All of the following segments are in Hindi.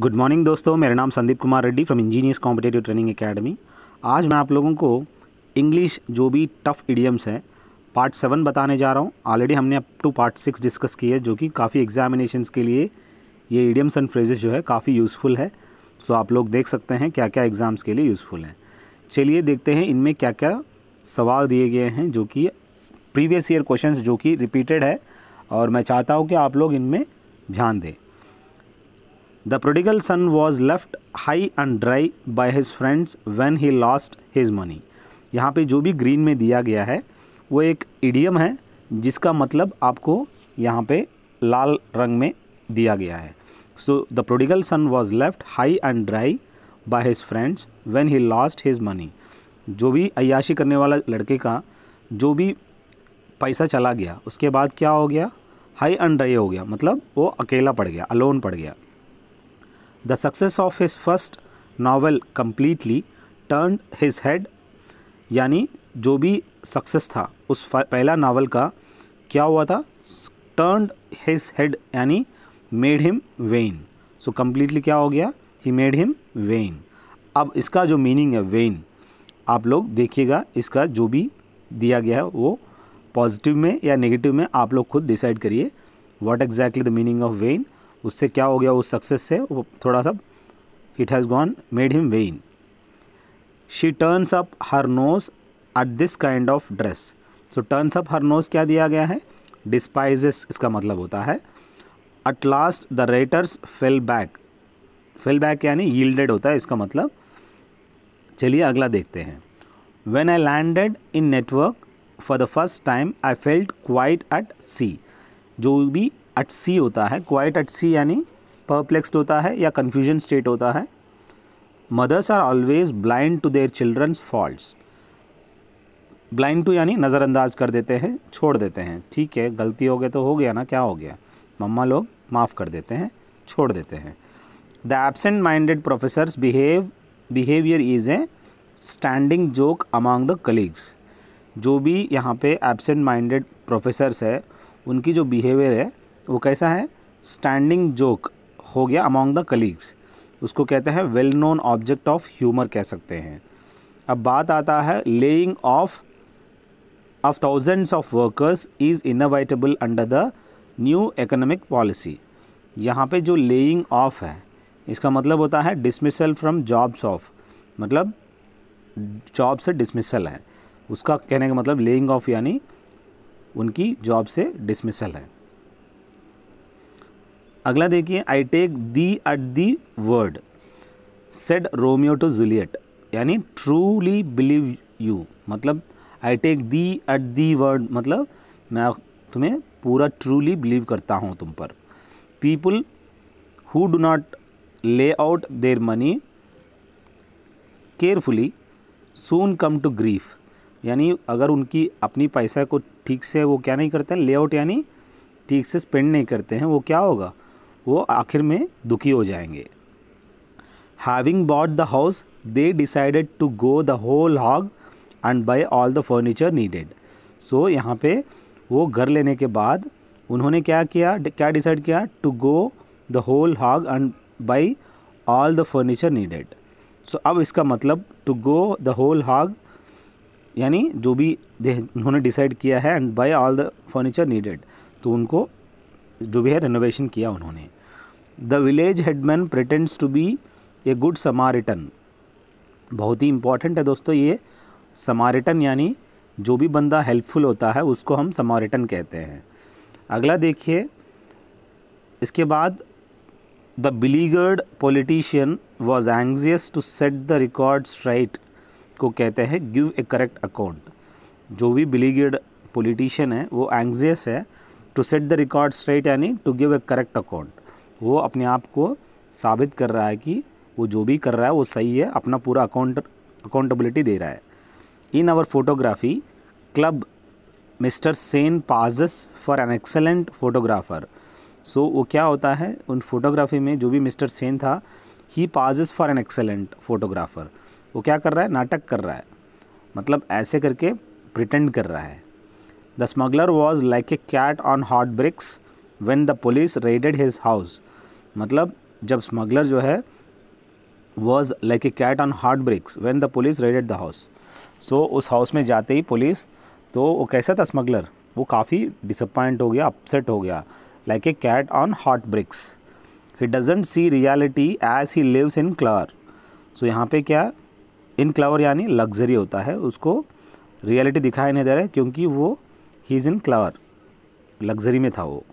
गुड मॉर्निंग दोस्तों मेरा नाम Sandeep Kumar Reddy from engineers competitive training academy आज मैं आप लोगों को इंग्लिश जो भी टफ़ इडियम्स है पार्ट सेवन बताने जा रहा हूँ ऑलरेडी हमने up to part six discuss की है जो कि काफ़ी एग्जामिनेशन के लिए ये इडियम्स एंड फ्रेजेस जो है काफ़ी यूज़फुल है सो आप लोग देख सकते हैं क्या क्या एग्ज़ाम्स के लिए यूज़फुल हैं चलिए देखते हैं इनमें क्या क्या सवाल दिए गए हैं जो कि प्रीवियस ईयर क्वेश्चन जो कि रिपीटेड है और मैं चाहता हूँ कि आप लोग इनमें ध्यान दें The prodigal son was left high and dry by his friends when he lost his money. यहाँ पे जो भी ग्रीन में दिया गया है वो एक idiom है जिसका मतलब आपको यहाँ पे लाल रंग में दिया गया है so the prodigal son was left high and dry by his friends when he lost his money जो भी अयाशी करने वाला लड़के का जो भी पैसा चला गया उसके बाद क्या हो गया हाई एंड ड्राई हो गया मतलब वो अकेला पड़ गया अलोन पड़ गया The success of his first novel completely turned his head यानी जो भी सक्सेस था उस पहला नावल का क्या हुआ था टर्नड हिज हेड यानी made him vain so completely क्या हो गया ही मेड हिम वेन अब इसका जो मीनिंग है वेन आप लोग देखिएगा इसका जो भी दिया गया है वो पॉजिटिव में या नेगेटिव में आप लोग खुद डिसाइड करिए what exactly the meaning of vain उससे क्या हो गया उस सक्सेस से वो थोड़ा सा it has gone made him vain she turns up her nose at this kind of dress so turns up her nose क्या दिया गया है डिस्पाइजेस इसका मतलब होता है at last the raiders fell back fell back यानी यील्डेड होता है इसका मतलब चलिए अगला देखते हैं when I landed in New York for the first time I felt quite at sea जो भी एट सी होता है क्वाइट एट सी यानी परप्लेक्सड होता है या कन्फ्यूजन स्टेट होता है mothers are always blind to their children's faults blind to यानी नज़रअंदाज कर देते हैं छोड़ देते हैं ठीक है गलती हो गई तो हो गया ना क्या हो गया मम्मा लोग माफ़ कर देते हैं छोड़ देते हैं the absent minded professors behave behaviour is a standing joke among the colleagues जो भी यहाँ पे एबसेंट माइंडेड प्रोफेसर्स है उनकी जो बिहेवियर है वो कैसा है स्टैंडिंग जोक हो गया अमोंग द कलीग्स उसको कहते हैं well known object of humour कह सकते हैं अब बात आता है laying off of thousands of workers is inevitable under the new economic policy यहाँ पे जो लेइंग ऑफ है इसका मतलब होता है डिसमिसल फ्रॉम जॉब्स ऑफ मतलब जॉब से डिसमिसल है उसका कहने का मतलब लेइंग ऑफ यानी उनकी जॉब से डिसमिसल है अगला देखिए I take thee at thee word said Romeo to Juliet यानी ट्रूली बिलीव यू मतलब I take thee at thee word मतलब मैं तुम्हें पूरा ट्रूली बिलीव करता हूँ तुम पर people who do not lay out their money carefully soon come to grief यानी अगर उनकी अपनी पैसा को ठीक से वो क्या नहीं करते ले आउट यानी ठीक से स्पेंड नहीं करते हैं वो क्या होगा वो आखिर में दुखी हो जाएंगे having bought the house they decided to go the whole hog and buy all the furniture needed so यहाँ पे वो घर लेने के बाद उन्होंने क्या किया क्या डिसाइड किया to go the whole hog and buy all the furniture needed so अब इसका मतलब to go the whole hog यानी जो भी उन्होंने डिसाइड किया है and buy all the furniture needed तो उनको जो भी है रेनोवेशन किया उन्होंने the village headman pretends to be a good Samaritan बहुत ही इंपॉर्टेंट है दोस्तों ये समारिटन यानी जो भी बंदा हेल्पफुल होता है उसको हम समारिटन कहते हैं अगला देखिए इसके बाद the beleaguered politician was anxious to set the record straight को कहते हैं गिव ए करेक्ट अकाउंट जो भी बिलीगर्ड पॉलिटिशियन है वो एंगजियस है to set the record straight यानी to give a correct account वो अपने आप को साबित कर रहा है कि वो जो भी कर रहा है वो सही है अपना पूरा अकाउंट अकाउंटेबिलिटी दे रहा है in our photography club Mr Sen passes for an excellent photographer so वो क्या होता है उन फोटोग्राफी में जो भी मिस्टर सेन था he passes for an excellent photographer वो क्या कर रहा है नाटक कर रहा है मतलब ऐसे करके प्रिटेंड कर रहा है The smuggler was like a cat on hot bricks when the police raided his house. मतलब जब स्मगलर जो है was like a cat on hot bricks when the police raided the house so उस हाउस में जाते ही पुलिस तो वो कैसा था स्मगलर वो काफ़ी डिसअपॉइंट हो गया अपसेट हो गया like a cat on hot bricks he doesn't see reality as he lives in clover so यहाँ पे क्या इन क्लावर यानी लग्जरी होता है उसको रियलिटी दिखाई नहीं दे रहा है क्योंकि वो ही इज़ इन क्लावर लग्जरी में था वो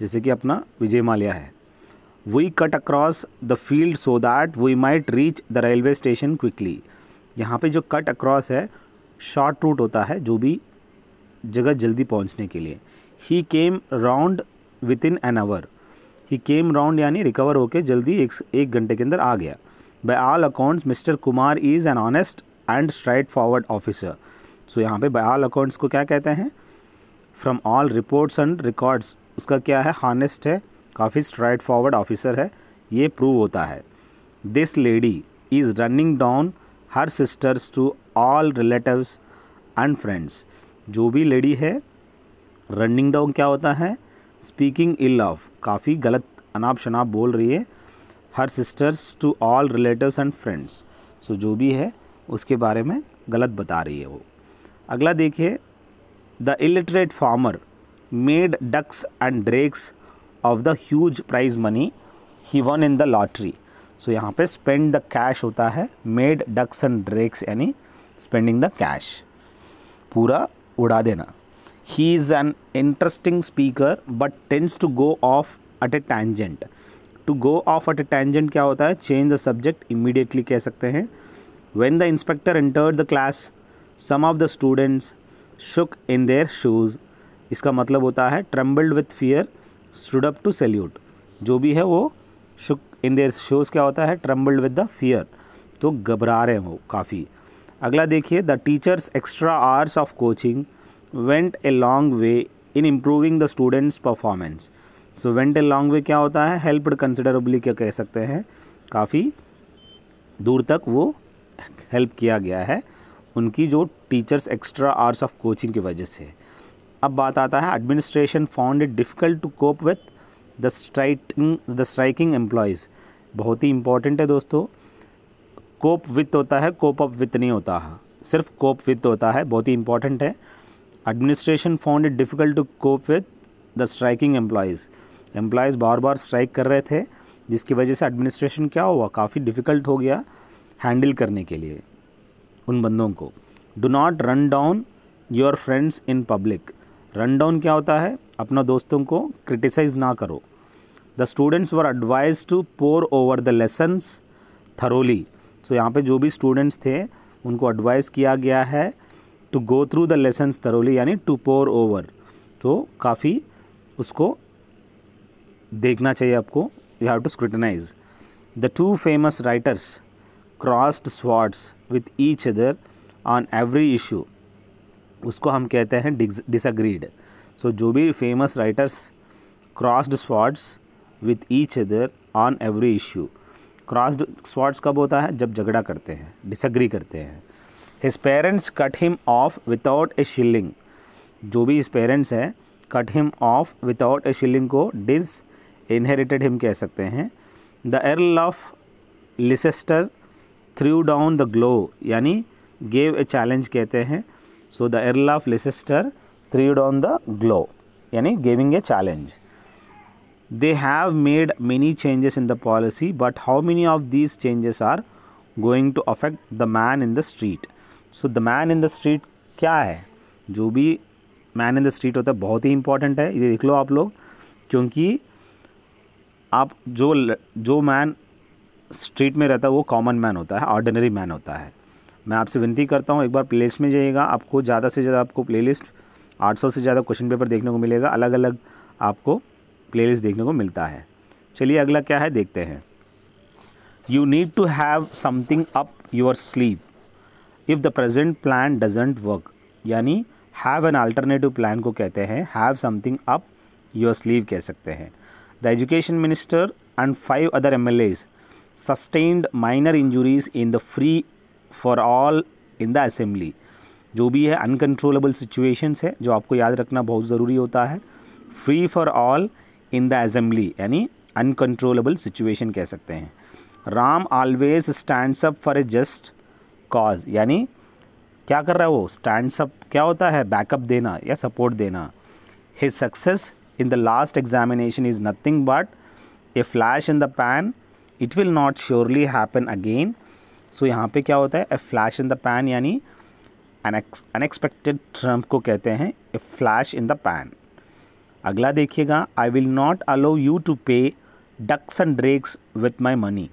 जैसे कि अपना विजय माल्या है we cut across the field so that we might reach the railway station quickly यहाँ पे जो कट अक्रॉस है शॉर्ट रूट होता है जो भी जगह जल्दी पहुँचने के लिए he came round within an hour he came round यानी रिकवर होकर जल्दी एक एक घंटे के अंदर आ गया by all accounts Mr Kumar is an honest and straightforward officer so यहाँ पे बाई ऑल अकाउंट्स को क्या कहते हैं from all reports and records उसका क्या है हॉनेस्ट है काफ़ी स्ट्राइट फॉरवर्ड ऑफिसर है ये प्रूव होता है this lady is running down her sisters to all relatives and friends जो भी लेडी है रनिंग डाउन क्या होता है स्पीकिंग इल ऑफ काफ़ी गलत अनाप शनाप बोल रही है her sisters to all relatives and friends so जो भी है उसके बारे में गलत बता रही है वो अगला देखिए the illiterate farmer made ducks and drakes of the huge prize money he won in the lottery. So yahan pe spend the cash hota hai made ducks and drakes yani spending the cash pura uda dena He is an interesting speaker but tends to go off at a tangent. To go off at a tangent kya hota hai Change the subject immediately keh sakte hain When the inspector entered the class, some of the students shook in their shoes इसका मतलब होता है trembled with fear stood up to salute जो भी है वो शुक इन देयर शूज़ क्या होता है ट्रम्बल्ड विद द फियर तो घबरा रहे हैं वो काफ़ी अगला देखिए the teachers extra hours of coaching went a long way in improving the students performance so went a long way क्या होता है हेल्पड कंसिडरबली क्या कह सकते हैं काफ़ी दूर तक वो हेल्प किया गया है उनकी जो teachers extra hours of coaching की वजह से अब बात आता है administration found it difficult to cope with the striking the striking employees बहुत ही इंपॉर्टेंट है दोस्तों कोप विथ होता है कोप अप विथ नहीं होता है सिर्फ कोप विथ होता है बहुत ही इंपॉर्टेंट है administration found it difficult to cope with the striking employees employees बार बार स्ट्राइक कर रहे थे जिसकी वजह से एडमिनिस्ट्रेशन क्या हुआ काफ़ी डिफ़िकल्ट हो गया हैंडल करने के लिए उन बंदों को do not run down your friends in public run down क्या होता है अपना दोस्तों को क्रिटिसाइज ना करो the students were advised to pore over the lessons thoroughly so यहाँ पे जो भी स्टूडेंट्स थे उनको एडवाइस किया गया है to go through the lessons thoroughly यानी टू पोर ओवर तो काफ़ी उसको देखना चाहिए आपको you have to scrutinise the two famous writers crossed swords with each other on every issue उसको हम कहते हैं डिसग्रीड सो so, जो भी famous writers crossed swords with each other on every issue crossed swords कब होता है जब झगड़ा करते हैं डिसग्री करते हैं his parents cut him off without a shilling जो भी इस पेरेंट्स हैं cut him off without a shilling को डिस इनहेरिटेड हिम कह सकते हैं the Earl of Leicester threw down the glove यानी गेव ए चैलेंज कहते हैं so the Earl of Leicester three down the glove यानी giving a challenge they have made many changes in the policy but how many of these changes are going to affect the man in the street so the man in the street क्या है जो भी मैन इन द स्ट्रीट होता है बहुत ही इंपॉर्टेंट है ये देख लो आप लोग क्योंकि आप जो जो मैन स्ट्रीट में रहता है वो कॉमन मैन होता है ऑर्डिनरी मैन होता है मैं आपसे विनती करता हूँ एक बार प्ले में जाइएगा आपको ज़्यादा से ज़्यादा आपको प्ले 800 से ज़्यादा क्वेश्चन पेपर देखने को मिलेगा अलग अलग आपको प्ले देखने को मिलता है चलिए अगला क्या है देखते हैं you need to have something up your sleeve if the present plan doesn't work यानी हैव एन अल्टरनेटिव प्लान को कहते हैं have something up your sleeve कह सकते हैं the education minister and five other M L As sustained minor injuries in the free for all in the assembly जो भी है अनकंट्रोलेबल सिचुएशंस है जो आपको याद रखना बहुत ज़रूरी होता है free for all in the assembly यानी अनकंट्रोलेबल सिचुएशन कह सकते हैं Ram always stands up for a just cause यानी क्या कर रहा है वो स्टैंड्स अप क्या होता है बैकअप देना या सपोर्ट देना his success in the last examination is nothing but a flash in the pan it will not surely happen again so यहाँ पे क्या होता है a flash in the pan यानी अनएक्सपेक्टेड ट्रम्प को कहते हैं a flash in the pan अगला देखिएगा I will not allow you to play ducks and drakes with my money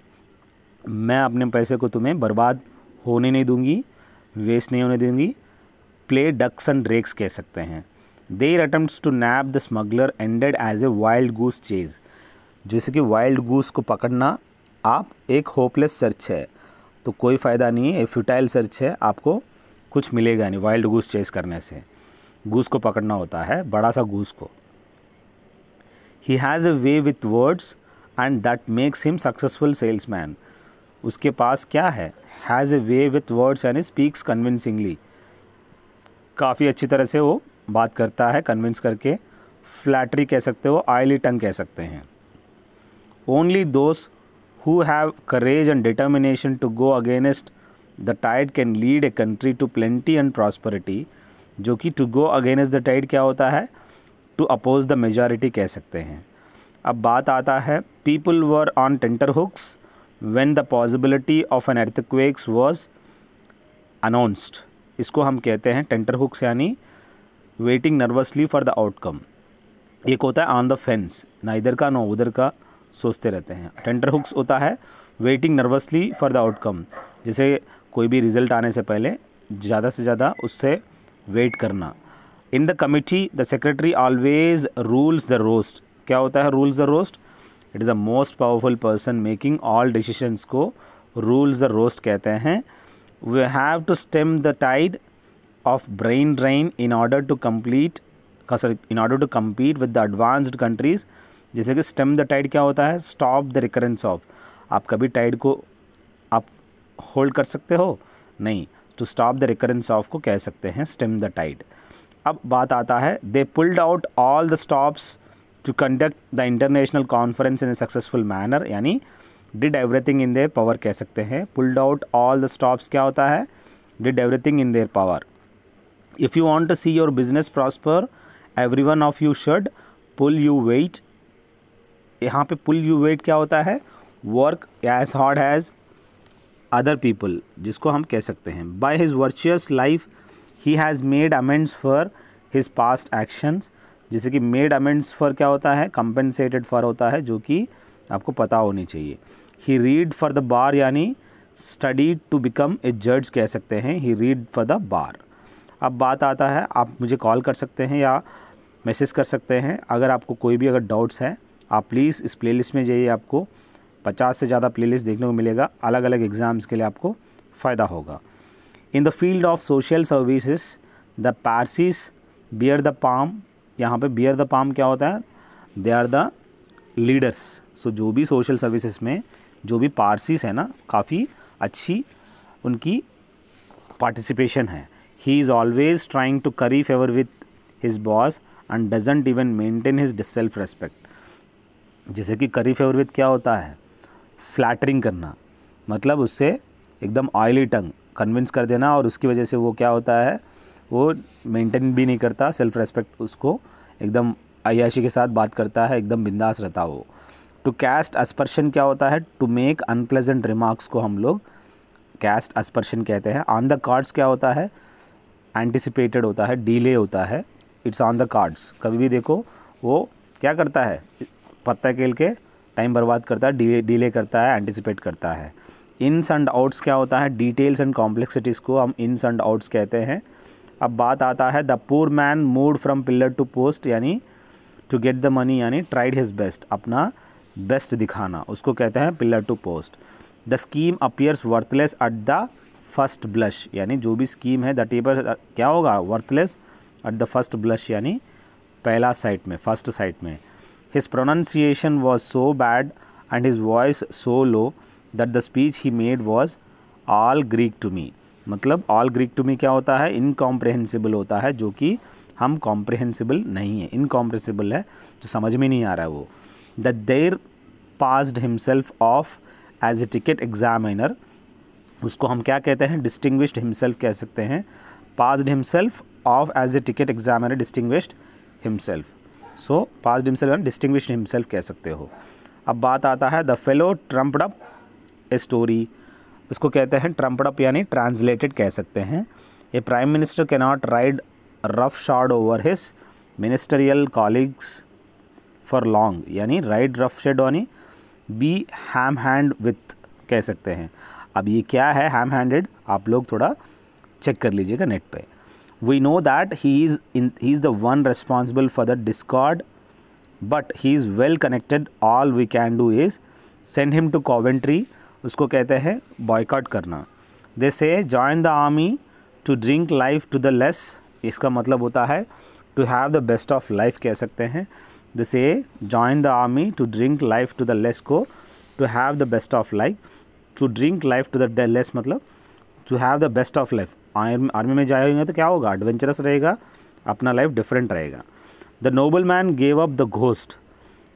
मैं अपने पैसे को तुम्हें बर्बाद होने नहीं दूंगी वेस्ट नहीं होने दूंगी प्ले डक्स एंड ड्रेक्स कह सकते हैं their attempt to nab the smuggler ended as a wild goose chase जैसे कि वाइल्ड गूस को पकड़ना आप एक होपलेस सर्च है तो कोई फ़ायदा नहीं है फ्यूटाइल सर्च है आपको कुछ मिलेगा नहीं वाइल्ड गूस चेस करने से गूस को पकड़ना होता है बड़ा सा गूस को ही has a way with words and that makes him successful man उसके पास क्या है has a way with words यानी स्पीक्स कन्विंसिंगली काफ़ी अच्छी तरह से वो बात करता है कन्विंस करके फ्लैटरी कह सकते हो आयली टंग कह सकते हैं ओनली दोस्त who have courage and determination to go against the tide can lead a country to plenty and prosperity जो कि to go against the tide क्या होता है टू अपोज द मेजॉरिटी कह सकते हैं अब बात आता है people were on tenter hooks when the possibility of an earthquakes was announced इसको हम कहते हैं टेंटर हुक्स यानी waiting nervously for the outcome एक होता है ऑन द फेंस ना इधर का ना उधर का सोचते रहते हैं टेंडर हुक्स होता है waiting nervously for the outcome जैसे कोई भी रिजल्ट आने से पहले ज़्यादा से ज़्यादा उससे वेट करना in the committee the secretary always rules the roost क्या होता है rules the roost it is the most powerful person making all decisions को रूल्स द रोस्ट कहते हैं we have to stem the tide of brain drain in order to complete sorry in order to compete with the advanced countries जैसे कि स्टेम द टाइड क्या होता है स्टॉप द रिकरेंस ऑफ आप कभी टाइड को आप होल्ड कर सकते हो नहीं to stop the recurrence of को कह सकते हैं स्टेम द टाइड अब बात आता है they pulled out all the stops to conduct the international conference in a successful manner यानी did everything in their power कह सकते हैं pulled out all the stops क्या होता है did everything in their power if you want to see your business prosper every one of you should pull you weight यहाँ पे पुल यू वेट क्या होता है work as hard as other people जिसको हम कह सकते हैं by his virtuous life he has made amends for his past actions जैसे कि मेड अमेंड्स फॉर क्या होता है कंपेंसेटेड फॉर होता है जो कि आपको पता होनी चाहिए he read for the bar यानी स्टडी टू बिकम ए जज कह सकते हैं he read for the bar अब बात आता है आप मुझे कॉल कर सकते हैं या मैसेज कर सकते हैं अगर आपको कोई भी अगर डाउट्स है आप प्लीज़ इस प्लेलिस्ट में जाइए आपको पचास से ज़्यादा प्लेलिस्ट देखने को मिलेगा अलग अलग एग्ज़ाम्स के लिए आपको फ़ायदा होगा in the field of social services the Parsees bear the palm यहाँ पे बियर द पाम क्या होता है they are the leaders so जो भी सोशल सर्विसेज में जो भी पारसीस है ना काफ़ी अच्छी उनकी पार्टिसिपेशन है he is always trying to curry favour with his boss and doesn't even maintain his self respect जैसे कि करी फेवरविद क्या होता है फ्लैटरिंग करना मतलब उससे एकदम ऑयली टंग कन्विंस कर देना और उसकी वजह से वो क्या होता है वो मेंटेन भी नहीं करता सेल्फ रेस्पेक्ट उसको एकदम अयाशी के साथ बात करता है एकदम बिंदास रहता वो टू कैस्ट अस्पर्शन क्या होता है टू मेक अनप्लेजेंट रिमार्क्स को हम लोग कैस्ट अस्पर्शन कहते हैं ऑन द कार्ड्स क्या होता है एंटिसिपेटेड होता है डीले होता है इट्स ऑन द कार्ड्स कभी भी देखो वो क्या करता है पत्ता केल के टाइम बर्बाद करता है डिले डिले करता है एंटिसिपेट करता है इन्स एंड आउट्स क्या होता है डिटेल्स एंड कॉम्प्लेक्सिटीज़ को हम इन्स एंड आउट्स कहते हैं अब बात आता है the poor man moved from pillar to post यानी टू गेट द मनी यानी ट्राइड हिज बेस्ट अपना बेस्ट दिखाना उसको कहते हैं pillar to post the scheme appears worthless at the first blush यानी जो भी स्कीम है द टेबल क्या होगा worthless at the first blush यानी पहला साइट में फर्स्ट साइट में His pronunciation was so bad and his voice so low that the speech he made was all Greek to me. मतलब ऑल ग्रीक टू मी क्या होता है इनकॉम्प्रहेंसिबल होता है जो कि हम कॉम्प्रहेंसिबल नहीं है इनकॉम्प्रेसिबल है जो समझ में नहीं आ रहा है वो the there passed himself off as a ticket examiner उसको हम क्या कहते हैं डिस्टिंग्विश्ड हिमसेल्फ कह सकते हैं passed himself off as a ticket examiner distinguished himself so passed himself and distinguish himself कह सकते हो अब बात आता है द फेलो ट्रम्पडअप स्टोरी इसको कहते हैं ट्रम्पडअप यानी ट्रांसलेटेड कह सकते हैं ए प्राइम मिनिस्टर के not ride rough shod over his ministerial colleagues for long यानी ride rough shod only be ham handed with कह सकते हैं अब ये क्या है हैम हैंडेड आप लोग थोड़ा चेक कर लीजिएगा नेट पे we know that he is in he is the one responsible for the discord but he is well connected all we can do is send him to coventry उसको कहते हैं बॉयकॉट करना they say join the army to drink life to the lees इसका मतलब होता है to have the best of life कह सकते हैं they say join the army to drink life to the lees को to have the best of life to drink life to the lees मतलब to have the best of life army में जाएंगे तो क्या होगा एडवेंचरस रहेगा अपना लाइफ डिफरेंट रहेगा the Nobel man gave up the ghost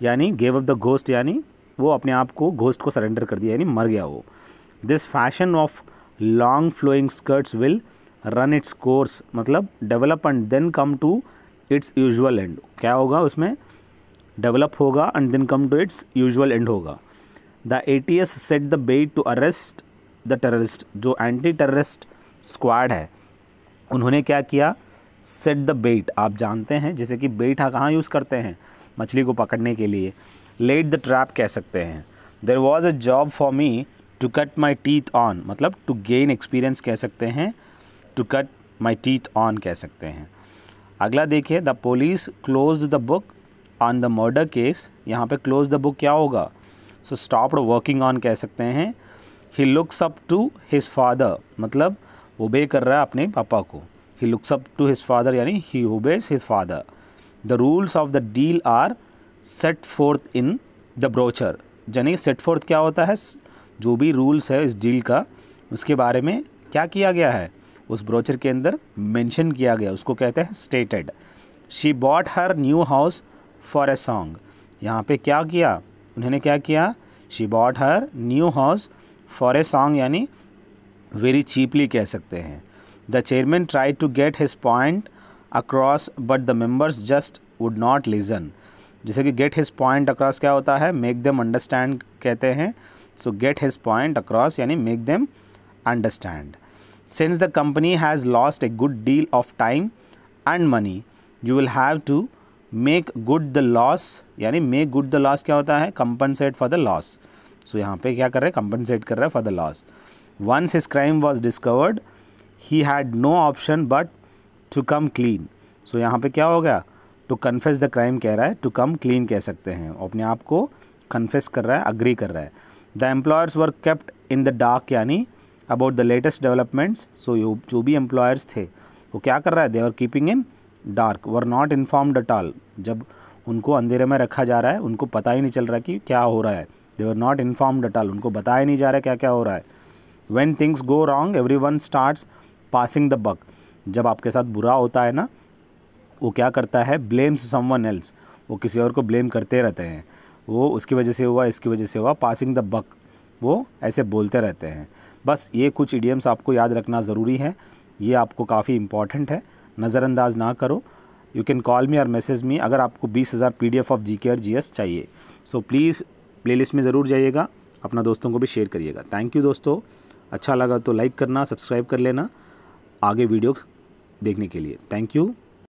यानी गेव अप द घोस्ट यानी वो अपने आप को घोस्ट को सरेंडर कर दिया यानी मर गया वो this fashion of long flowing skirts will run its course मतलब develop and then come to its usual end क्या होगा उसमें डेवलप होगा and then come to its usual end होगा the A T S set the bait to arrest the terrorist जो एंटी टेररिस्ट स्क्वाड है उन्होंने क्या किया सेट द बेट आप जानते हैं जैसे कि बेट हाँ कहाँ यूज़ करते हैं मछली को पकड़ने के लिए लेट द ट्रैप कह सकते हैं there was a job for me to cut my teeth on मतलब टू गेन एक्सपीरियंस कह सकते हैं to cut my teeth on कह सकते हैं अगला देखिए the police close the book on the murder case यहाँ पे क्लोज द बुक क्या होगा सो स्टॉप वर्किंग ऑन कह सकते हैं he looks up to his father मतलब ओबे कर रहा है अपने पापा को he looks up to his father यानी he obeys his father the rules of the deal are set forth in the brochure यानी सेट फोर्थ क्या होता है जो भी रूल्स है इस डील का उसके बारे में क्या किया गया है उस ब्रोचर के अंदर मेंशन किया गया उसको कहते हैं stated she bought her new house for a song यहाँ पे क्या किया उन्होंने क्या किया she bought her new house for a song यानी वेरी चीपली कह सकते हैं the chairman try to get his point across but the members just would not listen जैसे कि गेट हिज पॉइंट अक्रॉस क्या होता है मेक देम अंडरस्टैंड कहते हैं so get his point across यानी make them understand since the company has lost a good deal of time and money you will have to make good the loss यानी मेक गुड द लॉस क्या होता है compensate for the loss so यहाँ पे क्या कर रहे हैं कंपनसेट कर रहा है for the loss Once his crime was discovered, he had no option but to come clean. So यहाँ पे क्या हो गया टू कन्फेस द क्राइम कह रहा है टू कम क्लीन कह सकते हैं अपने आप को कन्फेस कर रहा है अग्री कर रहा है the employers were kept in the dark यानी about the latest developments so जो भी एम्प्लॉयर्स थे वो क्या कर रहा है they are keeping in dark were not informed at all जब उनको अंधेरे में रखा जा रहा है उनको पता ही नहीं चल रहा कि क्या हो रहा है they are not inform at all उनको बताया नहीं जा रहा है क्या क्या हो रहा है when things go wrong every one start passing the buck जब आपके साथ बुरा होता है ना वो क्या करता है ब्लेम्स समवन एल्स वो किसी और को ब्लेम करते रहते हैं वो उसकी वजह से हुआ इसकी वजह से हुआ पासिंग द बक वो ऐसे बोलते रहते हैं बस ये कुछ इडियम्स आपको याद रखना ज़रूरी है ये आपको काफ़ी इम्पॉर्टेंट है नज़रअंदाज ना करो यू कैन कॉल मी और मैसेज मी अगर आपको बीस हज़ार P D F of G K और जी एस चाहिए सो प्लीज़ लिस्ट में ज़रूर जाइएगा अपना दोस्तों को भी शेयर करिएगा थैंक यू दोस्तों अच्छा लगा तो लाइक करना सब्सक्राइब कर लेना आगे वीडियो देखने के लिए थैंक यू